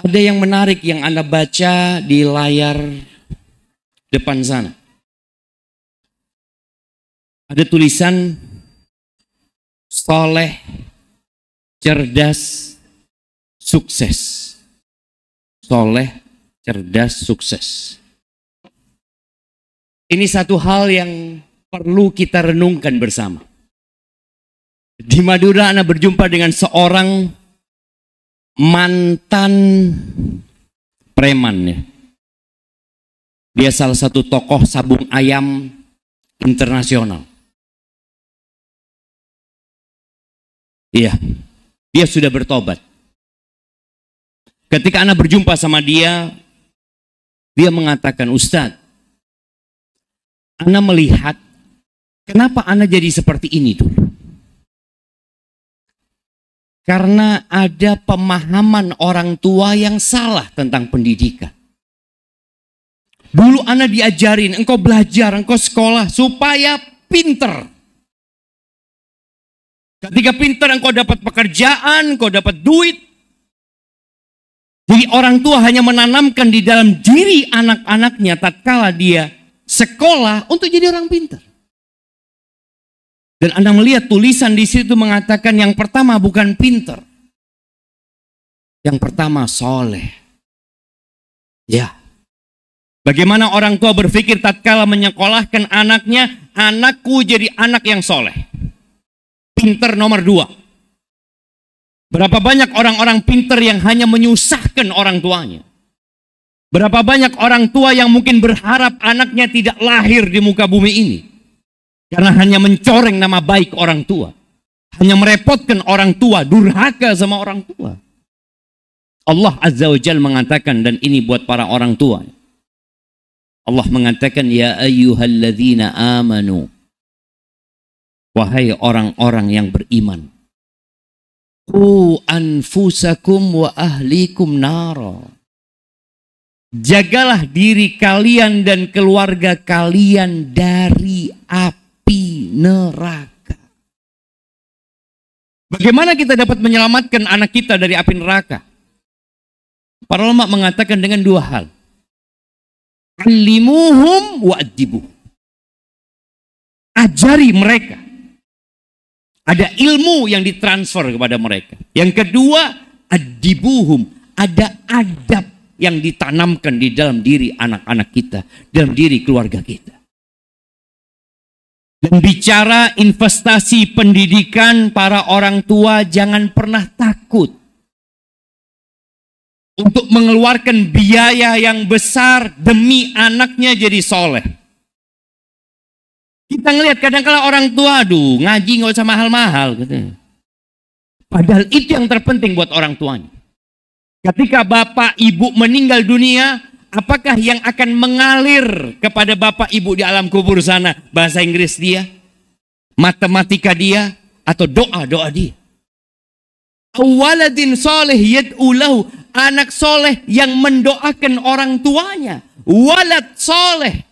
Ada yang menarik yang Anda baca di layar depan sana. Ada tulisan soleh, cerdas, sukses. Soleh, cerdas, sukses. Ini satu hal yang perlu kita renungkan bersama. Di Madura, Anda berjumpa dengan seorang mantan preman ya. Dia salah satu tokoh sabung ayam internasional. Iya, dia sudah bertobat. Ketika anak berjumpa sama dia, dia mengatakan, Ustadz, anak melihat kenapa anak jadi seperti ini tuh. Karena ada pemahaman orang tua yang salah tentang pendidikan. Dulu anak diajarin, engkau belajar, engkau sekolah supaya pinter. Ketika pinter engkau dapat pekerjaan, engkau dapat duit. Jadi orang tua hanya menanamkan di dalam diri anak-anaknya tatkala dia sekolah untuk jadi orang pinter. Dan Anda melihat tulisan di situ mengatakan yang pertama bukan pinter. Yang pertama soleh. Ya. Bagaimana orang tua berpikir tatkala menyekolahkan anaknya, anakku jadi anak yang soleh. Pinter nomor dua. Berapa banyak orang-orang pinter yang hanya menyusahkan orang tuanya. Berapa banyak orang tua yang mungkin berharap anaknya tidak lahir di muka bumi ini. Karena hanya mencoreng nama baik orang tua. Hanya merepotkan orang tua, durhaka sama orang tua. Allah Azza wa Jal mengatakan, dan ini buat para orang tua. Allah mengatakan, Ya ayyuhalladzina amanu. Wahai orang-orang yang beriman. Ku anfusakum wa ahlikum naro. Jagalah diri kalian dan keluarga kalian dari api api neraka. Bagaimana kita dapat menyelamatkan anak kita dari api neraka? Para ulama mengatakan dengan dua hal. Alimuhum wajibu. Ajari mereka. Ada ilmu yang ditransfer kepada mereka. Yang kedua, adibuhum. Ada adab yang ditanamkan di dalam diri anak-anak kita, dalam diri keluarga kita. Dan bicara investasi pendidikan para orang tua jangan pernah takut untuk mengeluarkan biaya yang besar demi anaknya jadi soleh. Kita ngelihat kadang-kala orang tua, aduh ngaji nggak usah mahal-mahal. Gitu. Padahal itu yang terpenting buat orang tuanya. Ketika bapak ibu meninggal dunia, apakah yang akan mengalir kepada Bapak Ibu di alam kubur sana? Bahasa Inggris dia, matematika dia, atau doa-doa dia. Waladin soleh yad'ulahu. Anak soleh yang mendoakan orang tuanya. Walad soleh.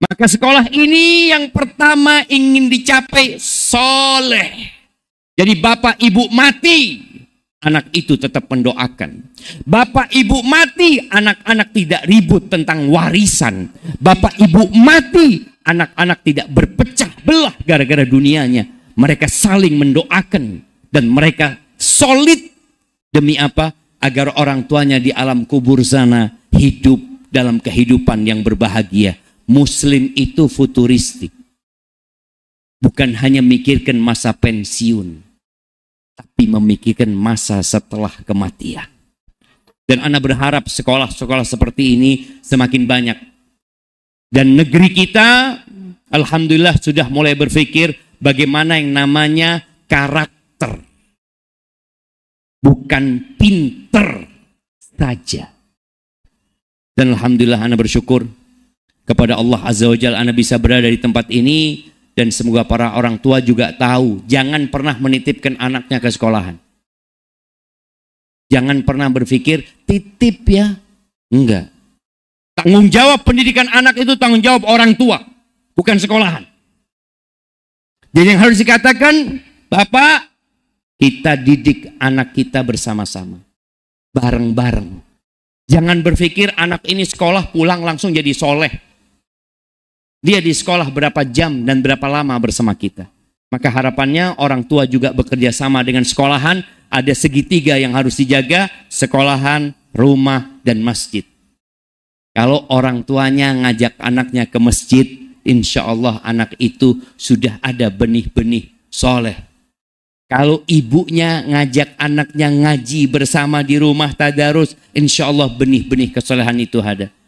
Maka sekolah ini yang pertama ingin dicapai soleh. Jadi bapak ibu mati anak itu tetap mendoakan. Bapak ibu mati, anak-anak tidak ribut tentang warisan. Bapak ibu mati, anak-anak tidak berpecah belah gara-gara dunianya. Mereka saling mendoakan dan mereka solid demi apa? Agar orang tuanya di alam kubur sana hidup dalam kehidupan yang berbahagia. Muslim itu futuristik. Bukan hanya mikirkan masa pensiun memikirkan masa setelah kematian. Dan anak berharap sekolah-sekolah seperti ini semakin banyak. Dan negeri kita, Alhamdulillah sudah mulai berpikir bagaimana yang namanya karakter. Bukan pinter saja. Dan Alhamdulillah anak bersyukur kepada Allah Azza wa Jalla Anak bisa berada di tempat ini dan semoga para orang tua juga tahu jangan pernah menitipkan anaknya ke sekolahan. Jangan pernah berpikir titip ya. Enggak. Tanggung jawab pendidikan anak itu tanggung jawab orang tua, bukan sekolahan. Jadi yang harus dikatakan, Bapak, kita didik anak kita bersama-sama. Bareng-bareng. Jangan berpikir anak ini sekolah pulang langsung jadi soleh dia di sekolah berapa jam dan berapa lama bersama kita. Maka harapannya orang tua juga bekerja sama dengan sekolahan. Ada segitiga yang harus dijaga. Sekolahan, rumah, dan masjid. Kalau orang tuanya ngajak anaknya ke masjid, insya Allah anak itu sudah ada benih-benih soleh. Kalau ibunya ngajak anaknya ngaji bersama di rumah tadarus, insya Allah benih-benih kesolehan itu ada.